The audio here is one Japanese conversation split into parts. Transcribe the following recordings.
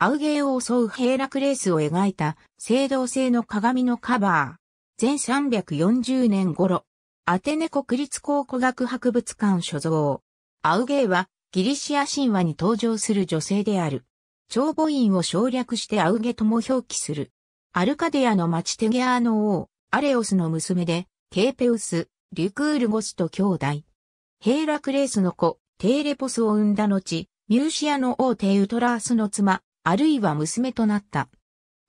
アウゲーを襲うヘイラクレースを描いた青銅製の鏡のカバー。全340年頃、アテネ国立考古学博物館所蔵。アウゲーはギリシア神話に登場する女性である。長母院を省略してアウゲとも表記する。アルカディアの町テゲアの王、アレオスの娘で、ケーペウス、リュクールゴスと兄弟。ヘイラクレースの子、テーレポスを生んだ後、ミューシアの王テウトラースの妻、あるいは娘となった。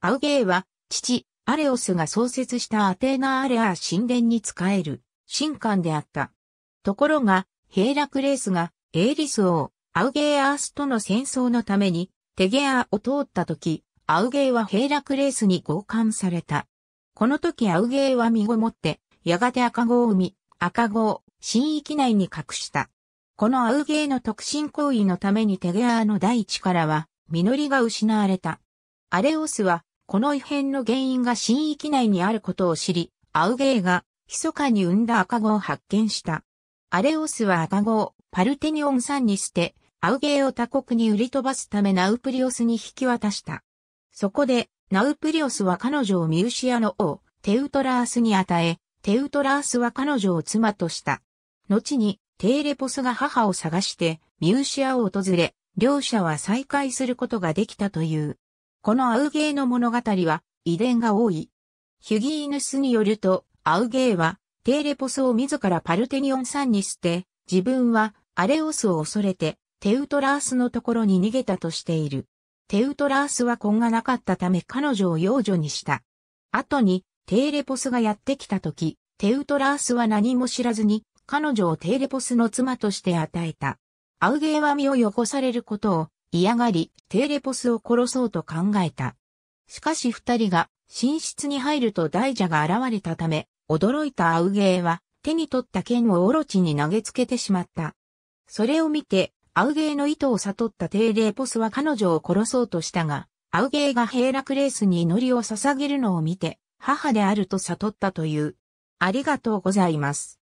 アウゲーは、父、アレオスが創設したアテーナ・アレアー神殿に仕える、神官であった。ところが、ヘイラクレースが、エイリス王、アウゲーアースとの戦争のために、テゲアを通った時、アウゲーはヘイラクレースに強姦された。この時アウゲーは身ごもって、やがて赤子を産み、赤子を神域内に隠した。このアウゲーの特進行為のためにテゲアの第一からは、実りが失われた。アレオスは、この異変の原因が新域内にあることを知り、アウゲーが、密かに産んだ赤子を発見した。アレオスは赤子をパルテニオン山に捨て、アウゲーを他国に売り飛ばすためナウプリオスに引き渡した。そこで、ナウプリオスは彼女をミウシアの王、テウトラースに与え、テウトラースは彼女を妻とした。後に、テーレポスが母を探して、ミウシアを訪れ、両者は再会することができたという。このアウゲーの物語は遺伝が多い。ヒュギーヌスによると、アウゲーはテーレポスを自らパルテニオン山に捨て、自分はアレオスを恐れてテウトラースのところに逃げたとしている。テウトラースは根がなかったため彼女を幼女にした。後にテーレポスがやってきた時、テウトラースは何も知らずに彼女をテーレポスの妻として与えた。アウゲーは身を汚されることを嫌がり、テーレポスを殺そうと考えた。しかし二人が寝室に入ると大蛇が現れたため、驚いたアウゲーは手に取った剣をオロチに投げつけてしまった。それを見て、アウゲーの意図を悟ったテーレポスは彼女を殺そうとしたが、アウゲーがヘーラクレースに祈りを捧げるのを見て、母であると悟ったという。ありがとうございます。